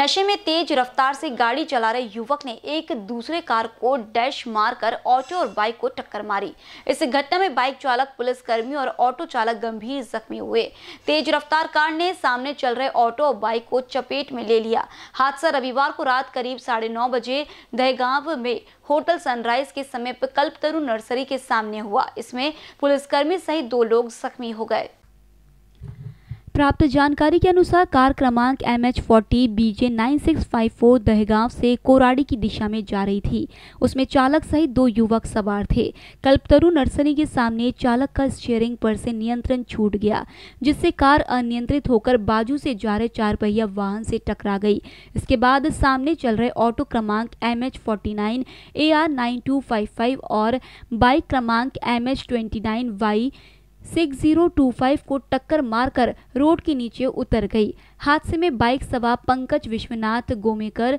नशे में तेज रफ्तार से गाड़ी चला रहे युवक ने एक दूसरे कार को डैश मारकर ऑटो और बाइक को टक्कर मारी इस घटना में बाइक चालक पुलिसकर्मी और ऑटो चालक गंभीर जख्मी हुए तेज रफ्तार कार ने सामने चल रहे ऑटो और बाइक को चपेट में ले लिया हादसा रविवार को रात करीब साढ़े नौ बजे दहगांव में होटल सनराइज के समीप कल्पतरु नर्सरी के सामने हुआ इसमें पुलिसकर्मी सहित दो लोग जख्मी हो गए प्राप्त जानकारी के अनुसार कार क्रमांक M H forty B J nine six five four Dahegaon से कोराड़ी की दिशा में जा रही थी उसमें चालक सहित दो युवक सवार थे कल्पतरु नर्सरी के सामने चालक का स्टीयरिंग पर से नियंत्रण छूट गया जिससे कार अनियंत्रित होकर बाजू से जा रहे चार पहिया वाहन से टकरा गई इसके बाद सामने चल रहे ऑटो क्रमांक M H forty nine A R nine two five five और बाइक क्रमांक M H twenty nine Y 6025 को टक्कर मारकर रोड के नीचे उतर गई हादसे में बाइक सवार पंकज विश्वनाथ गोमेकर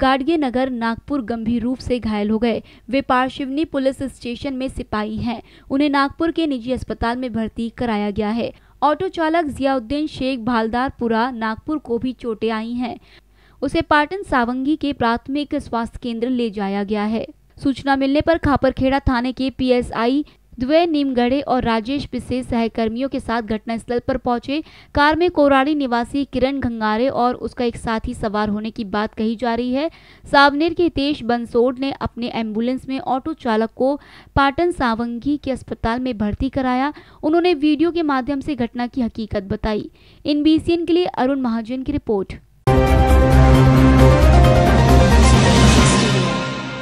गाडगे नगर नागपुर गंभीर रूप से घायल हो गए वे पारशिवनी पुलिस स्टेशन में सिपाही हैं उन्हें नागपुर के निजी अस्पताल में भर्ती कराया गया है ऑटो चालक जियाउद्दीन शेख भालदारपुरा नागपुर को भी चोटें आई हैं उसे पाटन सावंगी के प्राथमिक स्वास्थ्य केंद्र ले जाया गया है सूचना मिलने पर खापरखेड़ा थाने के पीएसआई द्वे नीमगढ़े और राजेश विशेष सहकर्मियों के साथ घटनास्थल पर पहुंचे कार में कोराड़ी निवासी किरण घंगारे और उसका एक साथी सवार होने की बात कही जा रही है सावनेर के हितेश बंसोड ने अपने एम्बुलेंस में ऑटो चालक को पाटन सावंगी के अस्पताल में भर्ती कराया उन्होंने वीडियो के माध्यम से घटना की हकीकत बताई इन के लिए अरुण महाजन की रिपोर्ट